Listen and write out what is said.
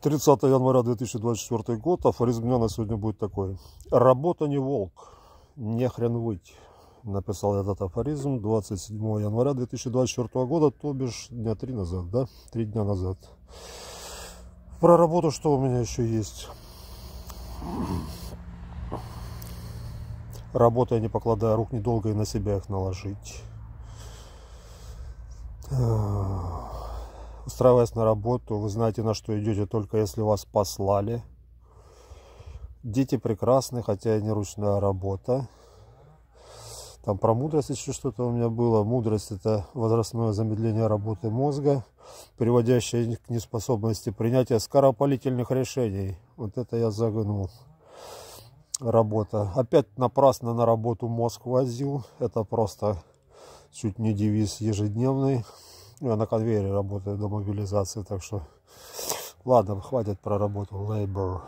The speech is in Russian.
30 января 2024 год. Афоризм дня на сегодня будет такой. Работа не волк, не хрен выйти Написал я этот афоризм 27 января 2024 года, то бишь дня три назад, да? Три дня назад. Про работу что у меня еще есть? Работая, не покладая рук, недолго и на себя их наложить. Э, устраиваясь на работу, вы знаете, на что идете, только если вас послали. Дети прекрасны, хотя и не ручная работа. Там про мудрость еще что-то у меня было. Мудрость – это возрастное замедление работы мозга, приводящее к неспособности принятия скоропалительных решений. Вот это я загнул. Работа. Опять напрасно на работу мозг возил. Это просто чуть не девиз ежедневный. Ну, я на конвейере работаю до мобилизации, так что... Ладно, хватит про работу. Labor.